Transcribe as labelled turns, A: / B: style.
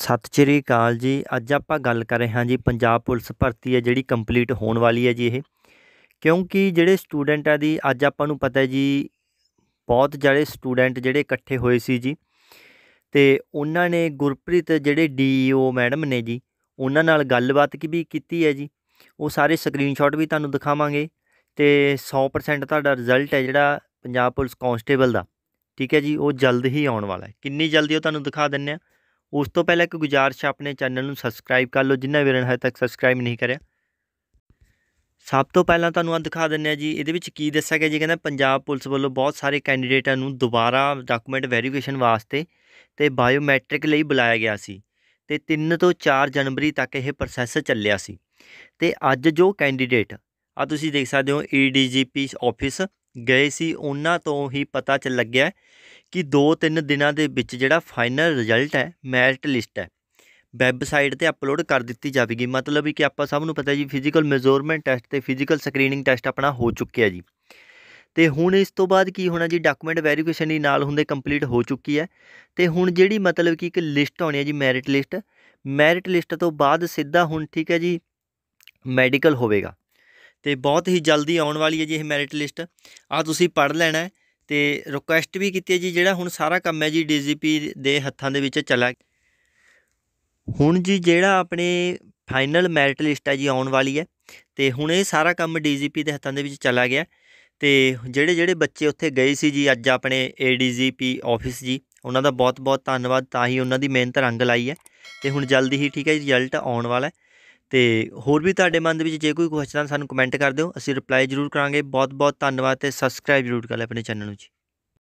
A: ਸਤਿ ਸ਼੍ਰੀ ਅਕਾਲ ਜੀ ਅੱਜ ਆਪਾਂ ਗੱਲ ਕਰ ਰਹੇ ਹਾਂ ਜੀ ਪੰਜਾਬ ਪੁਲਿਸ ਭਰਤੀ ਹੈ ਜਿਹੜੀ ਕੰਪਲੀਟ ਹੋਣ ਵਾਲੀ ਹੈ ਜੀ ਇਹ ਕਿਉਂਕਿ ਜਿਹੜੇ ਸਟੂਡੈਂਟ ਆ ਦੀ ਅੱਜ ਆਪਾਂ ਨੂੰ ਪਤਾ ਹੈ ਜੀ ਬਹੁਤ ਜਿਹੜੇ ਸਟੂਡੈਂਟ ਜਿਹੜੇ ਇਕੱਠੇ ਹੋਏ ਸੀ ਜੀ ਤੇ ਉਹਨਾਂ ਨੇ ਗੁਰਪ੍ਰੀਤ ਜਿਹੜੇ ਡੀਓ e ਮੈਡਮ ਨੇ ਜੀ ਉਹਨਾਂ ਨਾਲ ਗੱਲਬਾਤ ਕੀ ਵੀ ਕੀਤੀ ਹੈ ਜੀ ਉਹ ਸਾਰੇ ਸਕਰੀਨਸ਼ਾਟ ਵੀ ਤੁਹਾਨੂੰ ਦਿਖਾਵਾਂਗੇ ਤੇ 100% ਤੁਹਾਡਾ ਰਿਜ਼ਲਟ ਹੈ ਜਿਹੜਾ ਪੰਜਾਬ ਪੁਲਿਸ ਕਾਂਸਟੇਬਲ ਦਾ ਠੀਕ ਹੈ ਜੀ ਉਹ ਜਲਦ ਹੀ ਆਉਣ ਵਾਲਾ ਹੈ ਕਿੰਨੀ ਜਲਦੀ ਉਹ ਤੁਹਾਨੂੰ ਦਿਖਾ ਦਿੰਨੇ ਆ ਉਸ ਤੋਂ ਪਹਿਲਾਂ ਇੱਕ ਗੁਜ਼ਾਰਿਸ਼ ਆਪਣੇ ਚੈਨਲ ਨੂੰ ਸਬਸਕ੍ਰਾਈਬ ਕਰ ਲਓ ਜਿਨ੍ਹਾਂ ਵੀਰਾਂ ਨੇ ਹਜੇ ਤੱਕ ਸਬਸਕ੍ਰਾਈਬ ਨਹੀਂ ਕਰਿਆ ਸਭ ਤੋਂ ਪਹਿਲਾਂ ਤੁਹਾਨੂੰ ਆ ਦਿਖਾ ਦਿੰਨੇ ਆ ਜੀ ਇਹਦੇ ਵਿੱਚ ਕੀ ਦੱਸਿਆ ਗਿਆ ਜੀ ਕਹਿੰਦਾ ਪੰਜਾਬ ਪੁਲਿਸ ਵੱਲੋਂ ਬਹੁਤ ਸਾਰੇ ਕੈਂਡੀਡੇਟਾਂ ਨੂੰ ਦੁਬਾਰਾ ਡਾਕੂਮੈਂਟ ਵੈਰੀਫਿਕੇਸ਼ਨ ਵਾਸਤੇ ਤੇ ਬਾਇਓਮੈਟ੍ਰਿਕ ਲਈ ਬੁਲਾਇਆ ਗਿਆ ਸੀ ਤੇ 3 ਤੋਂ 4 ਜਨਵਰੀ ਤੱਕ ਇਹ ਪ੍ਰੋਸੈਸ ਚੱਲਿਆ ਸੀ ਤੇ ਅੱਜ ਜੋ ਕੈਂਡੀਡੇਟ ਆ ਤੁਸੀਂ ਦੇਖ ਸਕਦੇ ਹੋ ਈਡੀਜੀਪੀ ਆਫਿਸ ਗਏ ਸੀ ਉਹਨਾਂ ਤੋਂ ਹੀ ਪਤਾ ਚੱਲ ਲੱਗਿਆ ਕਿ 2-3 ਦਿਨਾਂ ਦੇ ਵਿੱਚ ਜਿਹੜਾ ਫਾਈਨਲ ਰਿਜ਼ਲਟ ਹੈ ਮੈਰਿਟ ਲਿਸਟ ਹੈ ਵੈਬਸਾਈਟ ਤੇ ਅਪਲੋਡ ਕਰ ਦਿੱਤੀ ਜਾਵੇਗੀ ਮਤਲਬ ਕਿ ਆਪਾਂ ਸਭ ਨੂੰ ਪਤਾ ਜੀ ਫਿਜ਼ੀਕਲ ਮੈਜ਼ਰਮੈਂਟ ਟੈਸਟ ਤੇ ਫਿਜ਼ੀਕਲ ਸਕਰੀਨਿੰਗ ਟੈਸਟ ਆਪਣਾ ਹੋ ਚੁੱਕਿਆ ਜੀ ਤੇ ਹੁਣ ਇਸ ਤੋਂ ਬਾਅਦ ਕੀ ਹੋਣਾ ਜੀ ਡਾਕੂਮੈਂਟ ਵੈਰੀਫਿਕੇਸ਼ਨ ਦੀ ਨਾਲ ਹੁੰਦੇ ਕੰਪਲੀਟ ਹੋ ਚੁੱਕੀ ਹੈ ਤੇ ਹੁਣ ਜਿਹੜੀ ਮਤਲਬ ਕਿ ਇੱਕ ਲਿਸਟ ਆਉਣੀ ਹੈ ਜੀ ਮੈਰਿਟ ਲਿਸਟ ਮੈਰਿਟ ਲਿਸਟ ਤੋਂ ਬਾਅਦ ਸਿੱਧਾ ਹੁਣ ਠੀਕ ਹੈ ਜੀ ਮੈਡੀਕਲ ਹੋਵੇਗਾ ਤੇ ਬਹੁਤ ਹੀ ਜਲਦੀ ਆਉਣ ਵਾਲੀ ਹੈ ਜੀ ਇਹ ਮੈਰਿਟ ਲਿਸਟ ਆ ਤੁਸੀਂ ਪੜ ਲੈਣਾ ਹੈ ਤੇ ਰਿਕੁਐਸਟ ਵੀ ਕੀਤੀ ਹੈ ਜੀ ਜਿਹੜਾ ਹੁਣ ਸਾਰਾ ਕੰਮ ਹੈ ਜੀ ਡੀਜੀਪੀ ਦੇ ਹੱਥਾਂ ਦੇ ਵਿੱਚ ਚਲਾ ਹੁਣ ਜੀ ਜਿਹੜਾ ਆਪਣੇ ਫਾਈਨਲ ਮੈਰਿਟ ਲਿਸਟ ਹੈ ਜੀ ਆਉਣ ਵਾਲੀ ਹੈ ਤੇ ਹੁਣ ਇਹ ਸਾਰਾ ਕੰਮ ਡੀਜੀਪੀ ਦੇ ਹੱਥਾਂ ਦੇ ਵਿੱਚ ਚਲਾ ਗਿਆ ਤੇ ਜਿਹੜੇ ਜਿਹੜੇ ਬੱਚੇ ਉੱਥੇ ਗਏ ਸੀ ਜੀ ਅੱਜ ਆਪਣੇ ਏਡੀਜੀਪੀ ਆਫਿਸ ਜੀ ਉਹਨਾਂ ਦਾ ਬਹੁਤ ਬਹੁਤ ਧੰਨਵਾਦ ਤਾਂ ਹੀ ਉਹਨਾਂ ਦੀ ਮਿਹਨਤ ਰੰਗ ਲਾਈ ਹੈ ਤੇ ਹੁਣ ਜਲਦੀ ਹੀ ਠੀਕ ਹੈ ਰਿਜ਼ਲਟ ਆਉਣ ਵਾਲਾ ਹੈ ਤੇ ਹੋਰ ਵੀ ਤੁਹਾਡੇ ਮਨ ਦੇ ਵਿੱਚ ਜੇ ਕੋਈ ਕੁਐਸਚਨ ਸਾਨੂੰ ਕਮੈਂਟ ਕਰ ਦਿਓ ਅਸੀਂ ਰਿਪਲਾਈ ਜ਼ਰੂਰ ਕਰਾਂਗੇ ਬਹੁਤ ਬਹੁਤ ਧੰਨਵਾਦ ਤੇ ਸਬਸਕ੍ਰਾਈਬ ਜ਼ਰੂਰ ਕਰ ਲੈ ਆਪਣੇ ਚੈਨਲ ਨੂੰ ਜੀ